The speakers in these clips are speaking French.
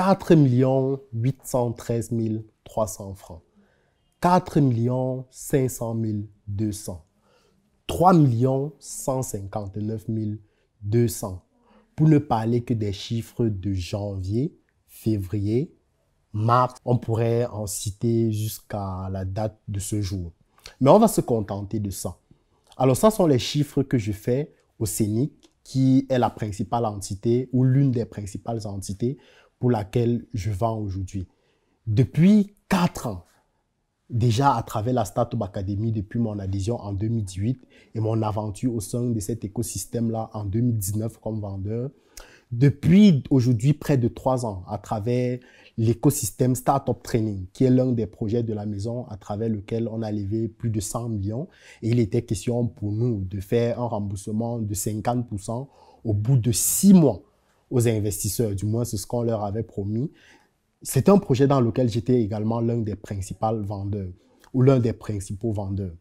4 813 300 francs, 4 500 200, 3 159 200, pour ne parler que des chiffres de janvier, février, mars, on pourrait en citer jusqu'à la date de ce jour. Mais on va se contenter de ça. Alors ça sont les chiffres que je fais au CENIC, qui est la principale entité ou l'une des principales entités pour laquelle je vends aujourd'hui. Depuis quatre ans, déjà à travers la Startup Academy depuis mon adhésion en 2018 et mon aventure au sein de cet écosystème-là en 2019 comme vendeur. Depuis aujourd'hui près de trois ans à travers l'écosystème Startup Training, qui est l'un des projets de la maison à travers lequel on a levé plus de 100 millions. Et il était question pour nous de faire un remboursement de 50% au bout de six mois aux investisseurs, du moins c'est ce qu'on leur avait promis. C'est un projet dans lequel j'étais également l'un des principaux vendeurs ou l'un des principaux vendeurs.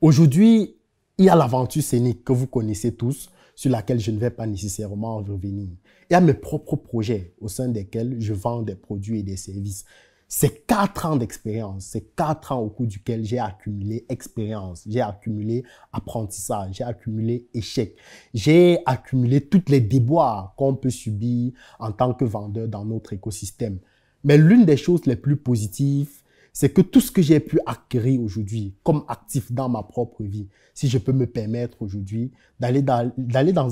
Aujourd'hui, il y a l'aventure scénique que vous connaissez tous, sur laquelle je ne vais pas nécessairement revenir. Il y a mes propres projets au sein desquels je vends des produits et des services ces quatre ans d'expérience, ces quatre ans au cours duquel j'ai accumulé expérience, j'ai accumulé apprentissage, j'ai accumulé échec, j'ai accumulé toutes les déboires qu'on peut subir en tant que vendeur dans notre écosystème. Mais l'une des choses les plus positives, c'est que tout ce que j'ai pu acquérir aujourd'hui comme actif dans ma propre vie, si je peux me permettre aujourd'hui d'aller dans,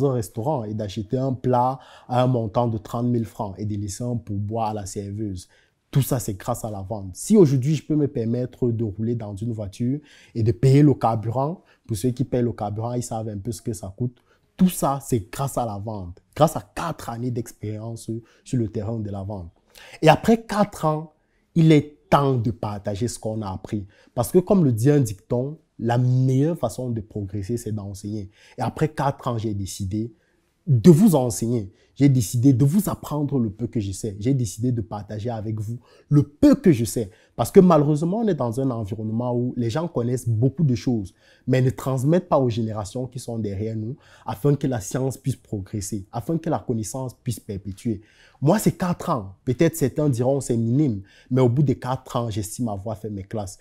un restaurant et d'acheter un plat à un montant de 30 000 francs et des laisser pour boire à la serveuse, tout ça, c'est grâce à la vente. Si aujourd'hui, je peux me permettre de rouler dans une voiture et de payer le carburant, pour ceux qui payent le carburant, ils savent un peu ce que ça coûte. Tout ça, c'est grâce à la vente, grâce à quatre années d'expérience sur le terrain de la vente. Et après quatre ans, il est temps de partager ce qu'on a appris. Parce que comme le dit un dicton, la meilleure façon de progresser, c'est d'enseigner. Et après quatre ans, j'ai décidé de vous enseigner. J'ai décidé de vous apprendre le peu que je sais. J'ai décidé de partager avec vous le peu que je sais. Parce que malheureusement, on est dans un environnement où les gens connaissent beaucoup de choses, mais ne transmettent pas aux générations qui sont derrière nous afin que la science puisse progresser, afin que la connaissance puisse perpétuer. Moi, c'est quatre ans. Peut-être certains diront c'est minime, mais au bout de quatre ans, j'estime avoir fait mes classes.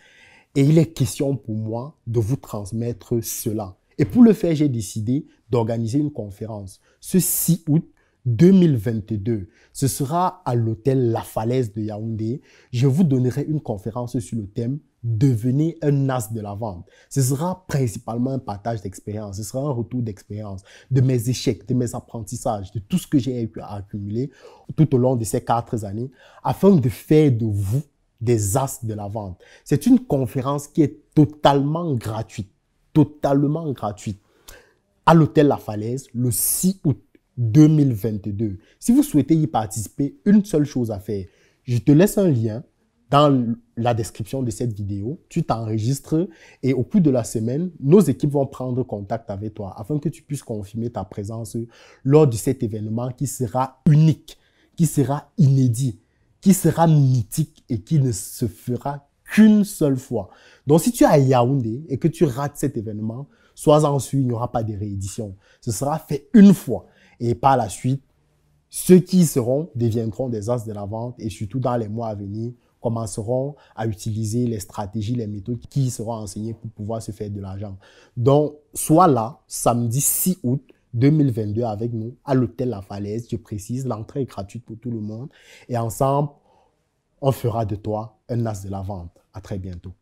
Et il est question pour moi de vous transmettre cela. Et pour le faire, j'ai décidé d'organiser une conférence ce 6 août 2022. Ce sera à l'hôtel La Falaise de Yaoundé. Je vous donnerai une conférence sur le thème Devenez un as de la vente. Ce sera principalement un partage d'expérience, ce sera un retour d'expérience de mes échecs, de mes apprentissages, de tout ce que j'ai pu accumuler tout au long de ces quatre années afin de faire de vous des as de la vente. C'est une conférence qui est totalement gratuite totalement gratuite à l'hôtel La Falaise le 6 août 2022. Si vous souhaitez y participer, une seule chose à faire, je te laisse un lien dans la description de cette vidéo. Tu t'enregistres et au cours de la semaine, nos équipes vont prendre contact avec toi afin que tu puisses confirmer ta présence lors de cet événement qui sera unique, qui sera inédit, qui sera mythique et qui ne se fera qu'une seule fois. Donc, si tu es à Yaoundé et que tu rates cet événement, sois-en sûr, il n'y aura pas de réédition. Ce sera fait une fois. Et par la suite, ceux qui seront deviendront des as de la vente et surtout dans les mois à venir, commenceront à utiliser les stratégies, les méthodes qui seront enseignées pour pouvoir se faire de l'argent. Donc, sois là samedi 6 août 2022 avec nous à l'hôtel La Falaise. Je précise, l'entrée est gratuite pour tout le monde. Et ensemble, on fera de toi un as de la vente. À très bientôt.